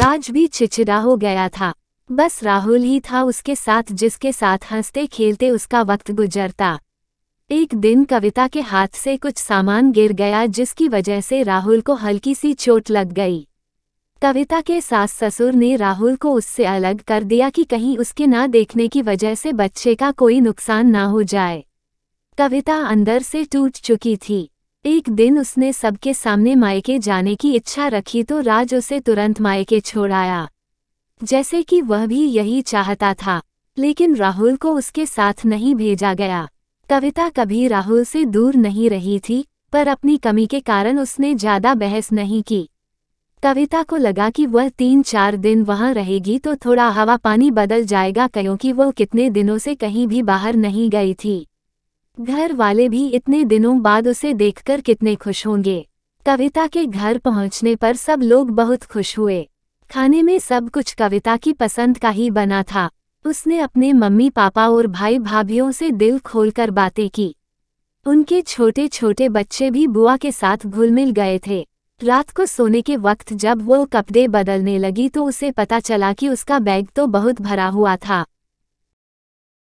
राज भी चिचिड़ा हो गया था बस राहुल ही था उसके साथ जिसके साथ हंसते खेलते उसका वक्त गुजरता एक दिन कविता के हाथ से कुछ सामान गिर गया जिसकी वजह से राहुल को हल्की सी चोट लग गई कविता के सास ससुर ने राहुल को उससे अलग कर दिया कि कहीं उसके ना देखने की वजह से बच्चे का कोई नुकसान ना हो जाए कविता अंदर से टूट चुकी थी एक दिन उसने सबके सामने मायके जाने की इच्छा रखी तो राज उसे तुरंत मायके छोड़ आया जैसे कि वह भी यही चाहता था लेकिन राहुल को उसके साथ नहीं भेजा गया कविता कभी राहुल से दूर नहीं रही थी पर अपनी कमी के कारण उसने ज़्यादा बहस नहीं की कविता को लगा कि वह तीन चार दिन वहाँ रहेगी तो थोड़ा हवा पानी बदल जाएगा क्योंकि वह कितने दिनों से कहीं भी बाहर नहीं गई थी घर वाले भी इतने दिनों बाद उसे देखकर कितने खुश होंगे कविता के घर पहुंचने पर सब लोग बहुत खुश हुए खाने में सब कुछ कविता की पसंद का ही बना था उसने अपने मम्मी पापा और भाई भाभीियों से दिल खोलकर बातें की उनके छोटे छोटे बच्चे भी बुआ के साथ घुल मिल गए थे रात को सोने के वक्त जब वो कपड़े बदलने लगी तो उसे पता चला कि उसका बैग तो बहुत भरा हुआ था